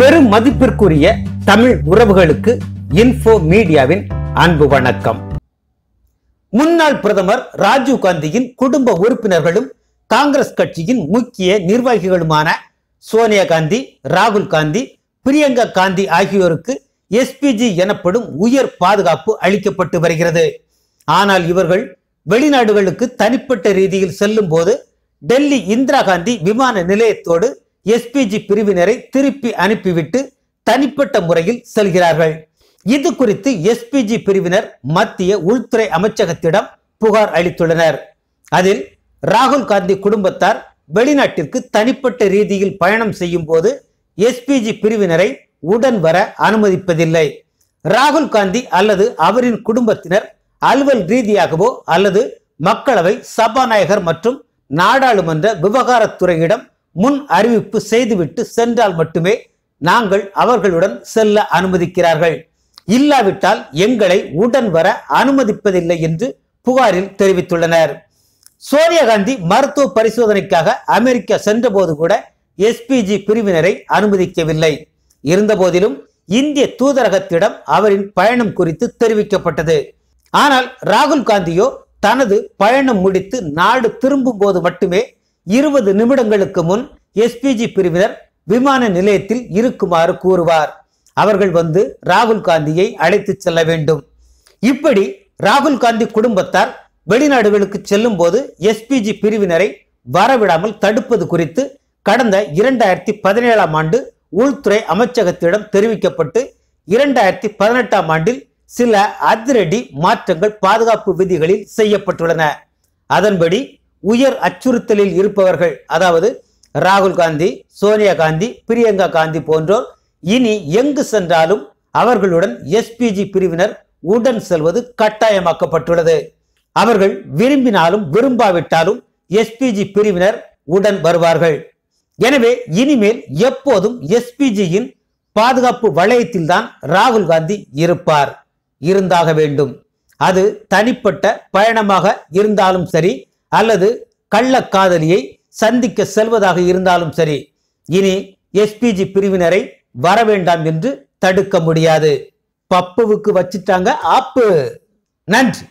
பெரும் மதிப்பிற்குரிய தமிழ் உறவுகளுக்கு இன்ஃபோ மீடியாவின் அன்பு வணக்கம் முன்னாள் பிரதமர் ராஜீவ் காந்தியின் குடும்ப உறுப்பினர்களும் காங்கிரஸ் கட்சியின் முக்கிய நிர்வாகிகளுமான சோனியா காந்தி ராகுல் காந்தி பிரியங்கா காந்தி ஆகியோருக்கு எஸ்பிஜி எனப்படும் உயர் பாதுகாப்பு அளிக்கப்பட்டு வருகிறது ஆனால் இவர்கள் வெளிநாடுகளுக்கு தனிப்பட்ட ரீதியில் செல்லும் போது டெல்லி இந்திரா காந்தி விமான நிலையத்தோடு எஸ்பிஜி பிரிவினரை திருப்பி அனுப்பிவிட்டு தனிப்பட்ட முறையில் செல்கிறார்கள் இது குறித்து எஸ்பிஜி பிரிவினர் மத்திய உள்துறை அமைச்சகத்திடம் புகார் அளித்துள்ளனர் அதில் ராகுல் காந்தி குடும்பத்தார் வெளிநாட்டிற்கு தனிப்பட்ட ரீதியில் பயணம் செய்யும் போது எஸ்பிஜி பிரிவினரை உடன் வர அனுமதிப்பதில்லை ராகுல் காந்தி அல்லது அவரின் குடும்பத்தினர் அலுவல் ரீதியாகவோ அல்லது மக்களவை சபாநாயகர் மற்றும் நாடாளுமன்ற விவகாரத்துறையிடம் முன் அறிவிப்பு செய்துவிட்டு சென்றால் மட்டுமே நாங்கள் அவர்களுடன் செல்ல அனுமதிக்கிறார்கள் இல்லாவிட்டால் எங்களை உடன் வர அனுமதிப்பதில்லை என்று புகாரில் தெரிவித்துள்ளனர் சோனியா காந்தி மருத்துவ பரிசோதனைக்காக அமெரிக்கா சென்றபோது கூட எஸ்பிஜி பிரிவினரை அனுமதிக்கவில்லை இருந்தபோதிலும் இந்திய தூதரகத்திடம் அவரின் பயணம் குறித்து தெரிவிக்கப்பட்டது ஆனால் ராகுல் காந்தியோ தனது பயணம் முடித்து நாடு திரும்பும் போது மட்டுமே இருபது நிமிடங்களுக்கு முன் எஸ்பிஜி பிரிவினர் விமான நிலையத்தில் இருக்குமாறு கூறுவார் அவர்கள் வந்து ராகுல் காந்தியை அழைத்து செல்ல வேண்டும் இப்படி ராகுல் காந்தி குடும்பத்தார் வெளிநாடுகளுக்கு செல்லும் போது எஸ்பிஜி பிரிவினரை வரவிடாமல் தடுப்பது குறித்து கடந்த இரண்டாயிரத்தி பதினேழாம் ஆண்டு உள்துறை அமைச்சகத்திடம் தெரிவிக்கப்பட்டு இரண்டாயிரத்தி பதினெட்டாம் ஆண்டில் சில அதிரடி மாற்றங்கள் பாதுகாப்பு விதிகளில் செய்யப்பட்டுள்ளன அதன்படி உயர் அச்சுறுத்தலில் இருப்பவர்கள் அதாவது ராகுல் காந்தி சோனியா காந்தி பிரியங்கா காந்தி போன்றோர் இனி எங்கு சென்றாலும் அவர்களுடன் எஸ்பிஜி பிரிவினர் உடன் செல்வது கட்டாயமாக்கப்பட்டுள்ளது அவர்கள் விரும்பினாலும் விரும்பாவிட்டாலும் எஸ்பிஜி பிரிவினர் உடன் வருவார்கள் எனவே இனிமேல் எப்போதும் எஸ்பிஜியின் பாதுகாப்பு வளையத்தில் தான் ராகுல் காந்தி இருப்பார் இருந்தாக வேண்டும் அது தனிப்பட்ட பயணமாக இருந்தாலும் சரி அல்லது கள்ளக்காதலியை சந்திக்க செல்வதாக இருந்தாலும் சரி இனி எஸ்பிஜி பிரிவினரை வர வேண்டாம் என்று தடுக்க முடியாது பப்புவுக்கு வச்சிட்டாங்க ஆப்பு நன்றி